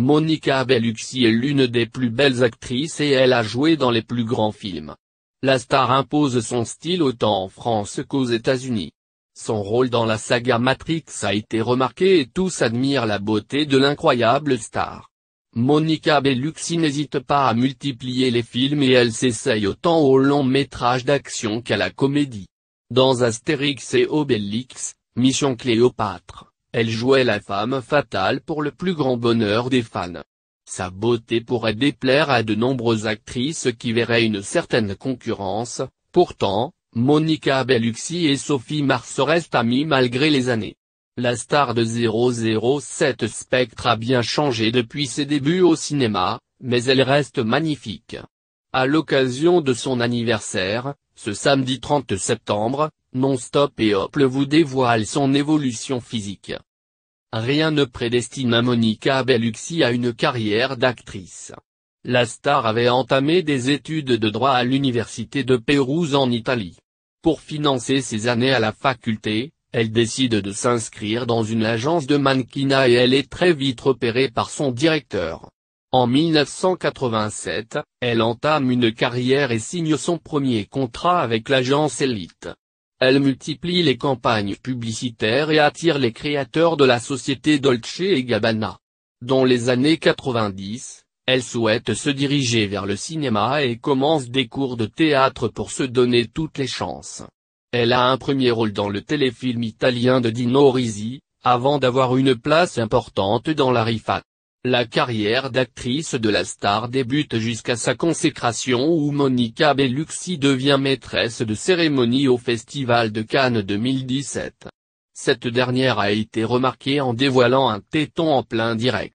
Monica Bellucci est l'une des plus belles actrices et elle a joué dans les plus grands films. La star impose son style autant en France qu'aux États-Unis. Son rôle dans la saga Matrix a été remarqué et tous admirent la beauté de l'incroyable star. Monica Bellucci n'hésite pas à multiplier les films et elle s'essaye autant au long métrage d'action qu'à la comédie. Dans Astérix et Obélix, Mission Cléopâtre, elle jouait la femme fatale pour le plus grand bonheur des fans. Sa beauté pourrait déplaire à de nombreuses actrices qui verraient une certaine concurrence, pourtant, Monica Bellucci et Sophie Marceau restent amies malgré les années. La star de 007 Spectre a bien changé depuis ses débuts au cinéma, mais elle reste magnifique. À l'occasion de son anniversaire, ce samedi 30 septembre, non-stop et Hople vous dévoile son évolution physique. Rien ne prédestine à Monica Bellucci à une carrière d'actrice. La star avait entamé des études de droit à l'université de Pérouse en Italie. Pour financer ses années à la faculté, elle décide de s'inscrire dans une agence de mannequinat et elle est très vite repérée par son directeur. En 1987, elle entame une carrière et signe son premier contrat avec l'agence Elite. Elle multiplie les campagnes publicitaires et attire les créateurs de la société Dolce et Gabbana. Dans les années 90, elle souhaite se diriger vers le cinéma et commence des cours de théâtre pour se donner toutes les chances. Elle a un premier rôle dans le téléfilm italien de Dino Risi, avant d'avoir une place importante dans la Rifat. La carrière d'actrice de la star débute jusqu'à sa consécration où Monica Bellucci devient maîtresse de cérémonie au Festival de Cannes 2017. Cette dernière a été remarquée en dévoilant un téton en plein direct.